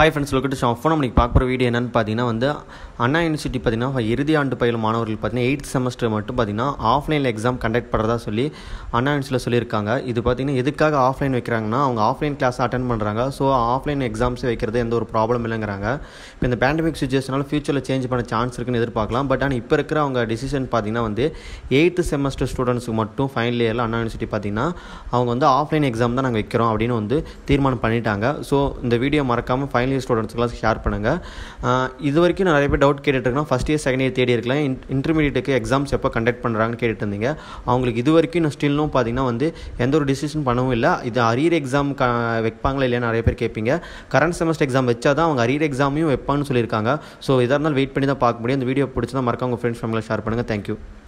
hi friends லொக்கட்டு shop phone நம்மளுக்கு பார்க்குற வீடியோ என்னென்னு பார்த்தீங்கன்னா வந்து அண்ணா யூனிவர்சிட்டி பார்த்தீங்கன்னா இறுதி ஆண்டு பயிலும் மாணவர்கள் பார்த்தீங்கன்னா எயித் செமஸ்டர் மட்டும் பார்த்தீங்கன்னா ஆஃப்லைனில் எக்ஸாம் கண்டக்ட் பண்ணுறதா சொல்லி அண்ணா யூனிவர்சிட்டியில் சொல்லியிருக்காங்க இது பார்த்தீங்கன்னா எதுக்காக ஆஃப்லைன் வைக்கிறாங்கன்னா அவங்க ஆஃப்லைன் கிளாஸ் அட்டன் பண்ணுறாங்க ஸோ ஆஃப்லைன் எக்ஸாம்ஸ் வைக்கிறது எந்த ஒரு ப்ராப்ளம் இல்லைங்கிறாங்க இப்போ இந்த பேண்டமிக் சுச்சுவேஷனால் ஃபியூச்சரில் சேஞ்ச் பண்ண சான்ஸ் இருக்குன்னு எதிர்பார்க்கலாம் பட் ஆனால் இப்போ இருக்கிற அவங்க டிசிஷன் பார்த்தீங்கன்னா வந்து எயித்து செமஸ்டர் ஸ்டூடெண்ட்ஸுக்கு மட்டும் ஃபைனல் இயரில் அண்ணா யூனிவர்சிட்டி பார்த்தீங்கன்னா அவங்க வந்து ஆஃப்லைன் எக்ஸாம் தான் நாங்கள் வைக்கிறோம் அப்படின்னு வந்து தீர்மானம் பண்ணிட்டாங்க ஸோ இந்த வீடியோ மறக்காமல் ஃபைனல் ஃபைனல் இயர் ஸ்டூடெண்ட்ஸ்க்கெலாம் ஷேர் பண்ணுங்கள் இது வரைக்கும் நிறைய பேர் டவுட் கேட்டுட்ருக்கேன் first year second year third இன் இன்டர்மீடியட்டுக்கு எக்ஸாம்ஸ் எப்போ கண்டக்ட் பண்ணுறாங்கன்னு கேட்டுட்டு இருந்தீங்க அவங்களுக்கு இது வரைக்கும் நான் ஸ்டில்லும் பார்த்தீங்கன்னா வந்து எந்த ஒரு டிசிஷன் பண்ணவும் இல்லை இது அரியர் எக்ஸாம் க வைப்பாங்களா இல்லையா நிறைய பேர் கேட்பீங்க கரண்ட் செமஸ்டர் எக்ஸாம் வச்சா தான் அவங்க அரியர் எக்ஸாமையும் வைப்பான்னு சொல்லியிருக்காங்க ஸோ இதாக இருந்தாலும் வெயிட் பண்ணி தான் பார்க்க முடியும் இந்த வீடியோ பிடிச்சதான் மறக்காம உங்கள் ஃப்ரெண்ட்ஸ் ஃபேமிலியில் ஷேர் பண்ணுங்கள் தேங்க்யூ